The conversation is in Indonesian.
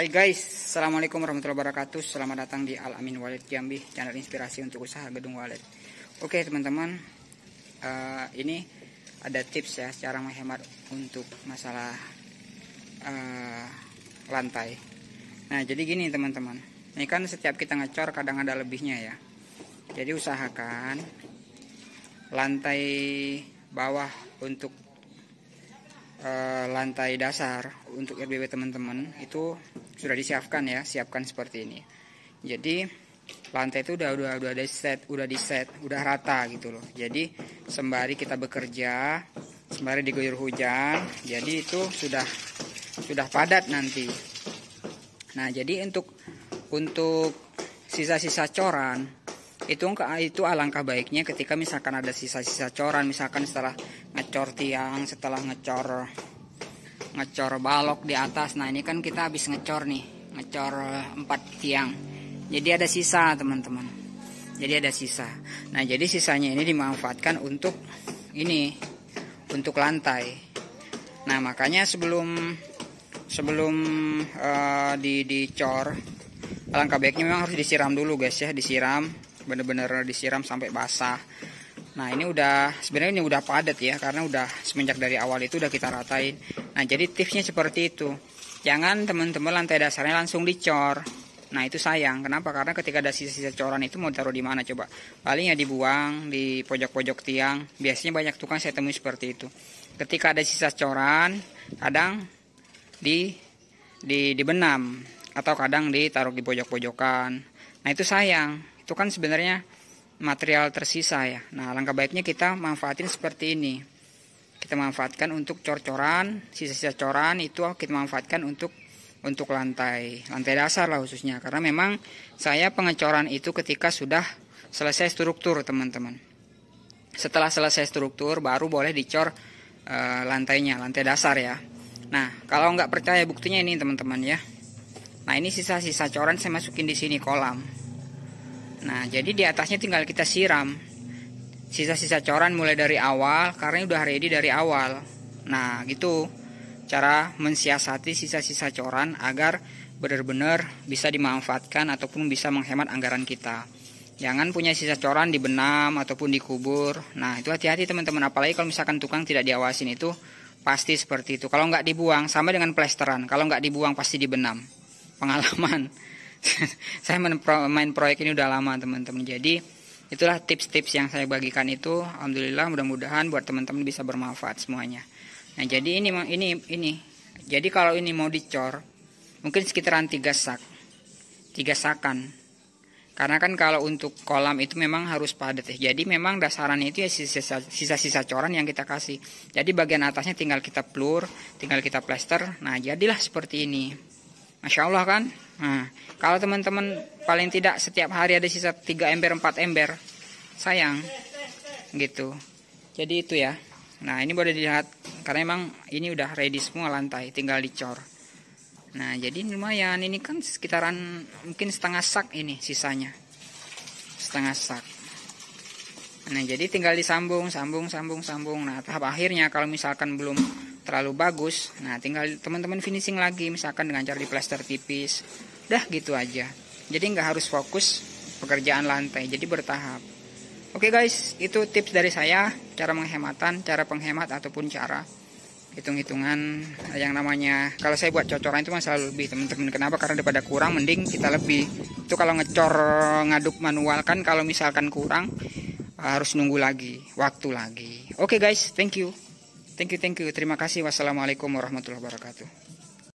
Hai guys, Assalamualaikum warahmatullahi wabarakatuh Selamat datang di Al Amin Wallet Jambi Channel inspirasi untuk usaha gedung wallet Oke teman-teman uh, Ini ada tips ya Cara menghemat untuk masalah uh, Lantai Nah jadi gini teman-teman Ini kan setiap kita ngecor kadang ada lebihnya ya Jadi usahakan Lantai bawah untuk eh, Lantai dasar Untuk RBW teman-teman Itu sudah disiapkan ya siapkan seperti ini jadi lantai itu udah udah udah di set udah di set udah rata gitu loh jadi sembari kita bekerja sembari diguyur hujan jadi itu sudah sudah padat nanti nah jadi untuk untuk sisa-sisa coran itu itu alangkah baiknya ketika misalkan ada sisa-sisa coran misalkan setelah ngecor tiang setelah ngecor ngecor balok di atas nah ini kan kita habis ngecor nih ngecor eh, empat tiang jadi ada sisa teman-teman jadi ada sisa nah jadi sisanya ini dimanfaatkan untuk ini untuk lantai nah makanya sebelum sebelum uh, di dicor alangkah baiknya memang harus disiram dulu guys ya disiram bener-bener disiram sampai basah Nah ini udah sebenarnya ini udah padat ya karena udah semenjak dari awal itu udah kita ratain. Nah jadi tipsnya seperti itu. Jangan teman-teman lantai dasarnya langsung dicor. Nah itu sayang. Kenapa? Karena ketika ada sisa-sisa coran itu mau taruh di mana coba? Paling ya dibuang di pojok-pojok tiang. Biasanya banyak tukang saya temui seperti itu. Ketika ada sisa coran, kadang di di dibenam atau kadang ditaruh di pojok-pojokan. Nah itu sayang. Itu kan sebenarnya material tersisa ya. Nah, langkah baiknya kita manfaatin seperti ini. Kita manfaatkan untuk cor-coran, sisa-sisa coran itu kita manfaatkan untuk untuk lantai, lantai dasar lah khususnya. Karena memang saya pengecoran itu ketika sudah selesai struktur, teman-teman. Setelah selesai struktur baru boleh dicor e, lantainya, lantai dasar ya. Nah, kalau nggak percaya buktinya ini, teman-teman ya. Nah, ini sisa-sisa coran saya masukin di sini kolam. Nah, jadi di atasnya tinggal kita siram. Sisa-sisa coran mulai dari awal karena udah ready dari awal. Nah, gitu cara mensiasati sisa-sisa coran agar benar-benar bisa dimanfaatkan ataupun bisa menghemat anggaran kita. Jangan punya sisa coran di benam ataupun dikubur. Nah, itu hati-hati teman-teman apalagi kalau misalkan tukang tidak diawasin itu pasti seperti itu. Kalau nggak dibuang sama dengan plesteran, kalau nggak dibuang pasti dibenam. Pengalaman. saya main proyek ini udah lama teman-teman. Jadi itulah tips-tips yang saya bagikan itu. Alhamdulillah mudah-mudahan buat teman-teman bisa bermanfaat semuanya. Nah jadi ini ini ini. Jadi kalau ini mau dicor, mungkin sekitaran tiga sak, tiga sakan. Karena kan kalau untuk kolam itu memang harus padat ya. Jadi memang dasarannya itu ya sisa-sisa coran yang kita kasih. Jadi bagian atasnya tinggal kita plur, tinggal kita plester. Nah jadilah seperti ini. Masya Allah kan? Nah, kalau teman-teman paling tidak setiap hari ada sisa 3 ember, 4 ember. Sayang. Gitu. Jadi itu ya. Nah ini boleh dilihat. Karena emang ini udah ready semua lantai. Tinggal dicor. Nah jadi lumayan. Ini kan sekitaran mungkin setengah sak ini sisanya. Setengah sak. Nah jadi tinggal disambung, sambung, sambung, sambung. Nah tahap akhirnya kalau misalkan belum terlalu bagus nah tinggal teman-teman finishing lagi misalkan dengan cara di plaster tipis dah gitu aja jadi nggak harus fokus pekerjaan lantai jadi bertahap oke okay guys itu tips dari saya cara menghematan cara penghemat ataupun cara hitung-hitungan yang namanya kalau saya buat cocoran itu masalah lebih teman-teman kenapa karena daripada kurang mending kita lebih itu kalau ngecor ngaduk manual kan kalau misalkan kurang harus nunggu lagi waktu lagi oke okay guys thank you Thank you, thank you. Terima kasih. Wassalamualaikum warahmatullahi wabarakatuh.